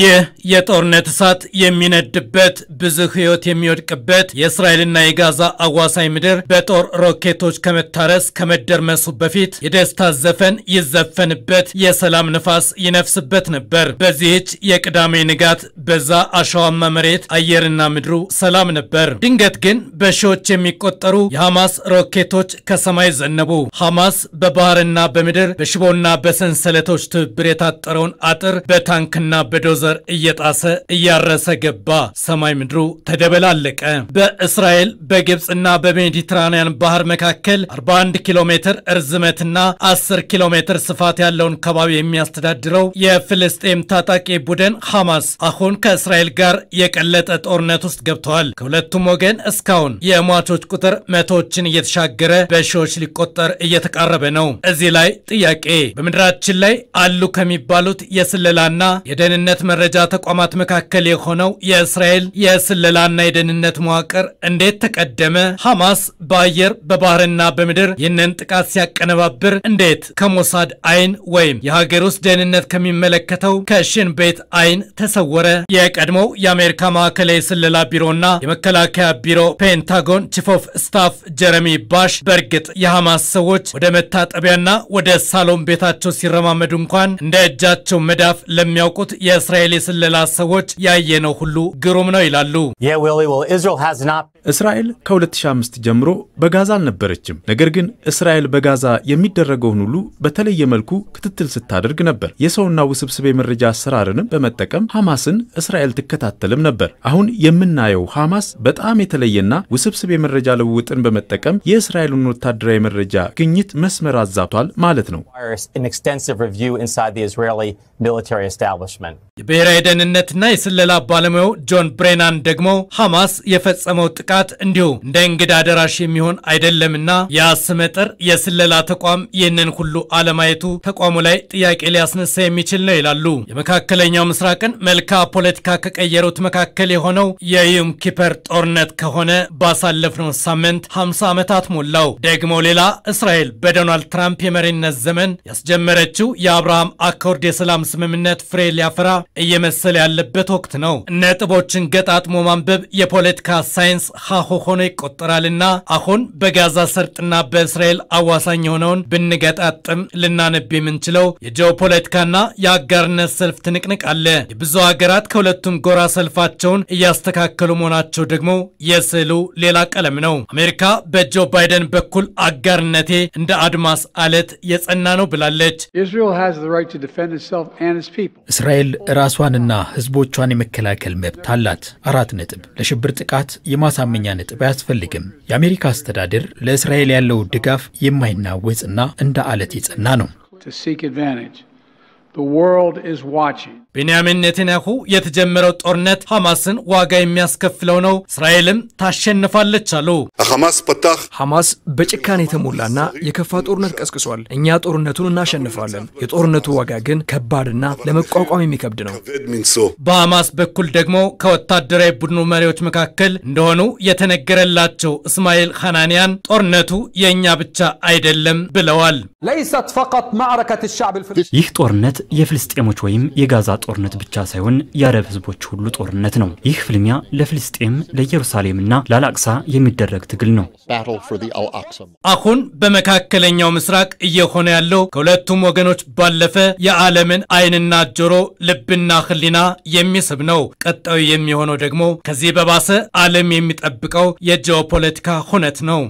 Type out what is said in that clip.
ይህ የጦርነት እሳት የሚነድበት ብዙ ሕይወት የሚወድቅበት የእስራኤልና የጋዛ አዋሳኝ ምድር በጦር ሮኬቶች ከመታረስ ከመደርመሱ በፊት የደስታ ዘፈን ይዘፈንበት፣ የሰላም ንፋስ ይነፍስበት ነበር። በዚህች የቅዳሜ ንጋት በዛ አሸዋማ መሬት አየርና ምድሩ ሰላም ነበር። ድንገት ግን በሺዎች የሚቆጠሩ የሐማስ ሮኬቶች ከሰማይ ዘነቡ። ሐማስ በባህርና በምድር በሽቦና በሰንሰለቶች ትብብር የታጠረውን አጥር በታንክና በዶዘ ዘር እየጣሰ እያረሰ ገባ። ሰማይ ምድሩ ተደበላለቀ። በእስራኤል በግብፅና በሜዲትራንያን ባህር መካከል 41 ኪሎ ሜትር እርዝመትና 10 ኪሎ ሜትር ስፋት ያለውን ከባቢ የሚያስተዳድረው የፍልስጤም ታጣቂ ቡድን ሐማስ አሁን ከእስራኤል ጋር የቀለጠ ጦርነት ውስጥ ገብተዋል። ከሁለቱም ወገን እስካሁን የሟቾች ቁጥር መቶዎችን እየተሻገረ በሺዎች ሊቆጠር እየተቃረበ ነው። እዚህ ላይ ጥያቄ በምድራችን ላይ አሉ ከሚባሉት የስለላና የደህንነት መረጃ ተቋማት መካከል የሆነው የእስራኤል የስለላና የደህንነት መዋቅር እንዴት ተቀደመ? ሐማስ በአየር በባህርና በምድር ይህንን ጥቃት ሲያቀነባብር እንዴት ከሞሳድ አይን ወይም የሀገር ውስጥ ደህንነት ከሚመለከተው ከሽን ቤት አይን ተሰወረ? የቀድሞው የአሜሪካ ማዕከላዊ ስለላ ቢሮና የመከላከያ ቢሮ ፔንታጎን ቺፍ ኦፍ ስታፍ ጀረሚ ባሽ በእርግጥ የሐማስ ሰዎች ወደ መታጠቢያና ወደ ሳሎን ቤታቸው ሲረማመዱ እንኳን እንደ እጃቸው መዳፍ ለሚያውቁት የእስራኤል የእስራኤል የስለላ ሰዎች ያየነው ሁሉ ግሩም ነው ይላሉ። እስራኤል ከ2005 ጀምሮ በጋዛ አልነበረችም። ነገር ግን እስራኤል በጋዛ የሚደረገውን ሁሉ በተለየ መልኩ ክትትል ስታደርግ ነበር። የሰውና ውስብስብ የመረጃ አሰራርንም በመጠቀም ሐማስን እስራኤል ትከታተልም ነበር። አሁን የምናየው ሐማስ በጣም የተለየና ውስብስብ የመረጃ ልውውጥን በመጠቀም የእስራኤልን ወታደራዊ መረጃ ግኝት መስመር አዛብቷል ማለት ነው። የብሔራዊ ደህንነትና የስለላ ባለሙያው ጆን ብሬናን ደግሞ ሐማስ የፈጸመው ጥቃት ጥቃት እንዲሁ እንደ እንግዳ አደራሽ የሚሆን አይደለምና የአስመጥር የስለላ ተቋም ይህንን ሁሉ አለማየቱ ተቋሙ ላይ ጥያቄ ሊያስነሳ የሚችል ነው ይላሉ። የመካከለኛው ምስራቅን መልካ ፖለቲካ ከቀየሩት መካከል የሆነው የዩም ኪፐር ጦርነት ከሆነ ባሳለፍነው ሳምንት 50 ዓመታት ሞላው። ደግሞ ሌላ እስራኤል በዶናልድ ትራምፕ የመሪነት ዘመን ያስጀመረችው የአብርሃም አኮርድ የሰላም ስምምነት ፍሬ ሊያፈራ እየመሰለ ያለበት ወቅት ነው። ነጥቦችን ገጣጥሞ ማንበብ የፖለቲካ ሳይንስ ሀሆ ሆኖ ይቆጠራልና አሁን በጋዛ ሰርጥና በእስራኤል አዋሳኝ የሆነውን ብንገጣጥም ልናነብ የምንችለው የጂኦፖለቲካና የአጋርነት ሰልፍ ትንቅንቅ አለ። የብዙ ሀገራት ከሁለቱም ጎራ ሰልፋቸውን እያስተካከሉ መሆናቸው ደግሞ የስዕሉ ሌላ ቀለም ነው። አሜሪካ በጆ ባይደን በኩል አጋርነቴ እንደ አድማስ አለት የጸና ነው ብላለች። እስራኤል ራሷንና ህዝቦቿን የመከላከል መብት አላት። አራት ነጥብ ለሽብር ጥቃት የማሳመ መደምደሚያ ነጥብ አያስፈልግም። የአሜሪካ አስተዳደር ለእስራኤል ያለው ድጋፍ የማይናወጽና እንደ አለት የጸና ነው። ቤንያሚን ኔተንያሁ የተጀመረው ጦርነት ሐማስን ዋጋ የሚያስከፍለው ነው፣ እስራኤልም ታሸንፋለች አሉ። ሐማስ በጭካን የተሞላና የከፋ ጦርነት ቀስቅሷል። እኛ ጦርነቱን እናሸንፋለን። የጦርነቱ ዋጋ ግን ከባድና ለመቋቋም የሚከብድ ነው። በሐማስ በኩል ደግሞ ከወታደራዊ ቡድኑ መሪዎች መካከል እንደሆኑ የተነገረላቸው እስማኤል ሐናንያን ጦርነቱ የእኛ ብቻ አይደለም ብለዋል። ይህ ጦርነት የፍልስጤሞች ወይም የጋዛ ጦርነት ብቻ ሳይሆን የአረብ ህዝቦች ሁሉ ጦርነት ነው። ይህ ፍልሚያ ለፍልስጤም ለኢየሩሳሌምና ለአላቅሳ የሚደረግ ትግል ነው። አሁን በመካከለኛው ምስራቅ እየሆነ ያለው ከሁለቱም ወገኖች ባለፈ የዓለምን አይንና ጆሮ ልብና ህሊና የሚስብ ነው። ቀጣዩ የሚሆነው ደግሞ ከዚህ በባሰ ዓለም የሚጠብቀው የጂኦፖለቲካ ሁነት ነው።